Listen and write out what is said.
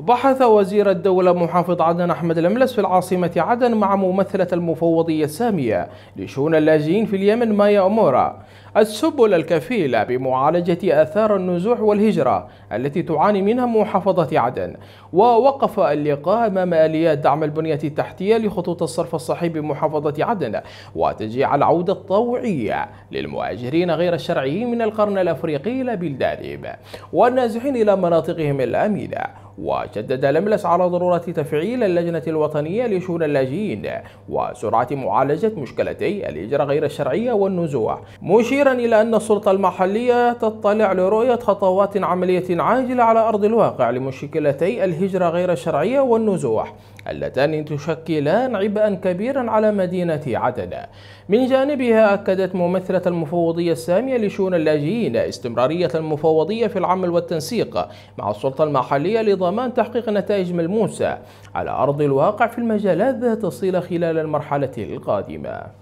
بحث وزير الدولة محافظ عدن أحمد الأملس في العاصمة عدن مع ممثلة المفوضية السامية لشؤون اللاجئين في اليمن مايا أمورا السبل الكفيلة بمعالجة آثار النزوح والهجرة التي تعاني منها محافظة عدن ووقف اللقاء أمام آليات دعم البنية التحتية لخطوط الصرف الصحي بمحافظة عدن وتجيع العودة الطوعية للمهاجرين غير الشرعيين من القرن الأفريقي إلى بلدانهم والنازحين إلى مناطقهم الأمينة وشدد لملس على ضرورة تفعيل اللجنة الوطنية لشؤون اللاجئين وسرعة معالجة مشكلتي الهجرة غير الشرعية والنزوح مشيرا إلى أن السلطة المحلية تطلع لرؤية خطوات عملية عاجلة على أرض الواقع لمشكلتي الهجرة غير الشرعية والنزوح اللتان تشكلان عبئا كبيرا على مدينة عدن من جانبها أكدت ممثلة المفوضية السامية لشؤون اللاجئين استمرارية المفوضية في العمل والتنسيق مع السلطة المحلية لضمان تحقيق نتائج ملموسة على أرض الواقع في المجالات ذات الصلة خلال المرحلة القادمة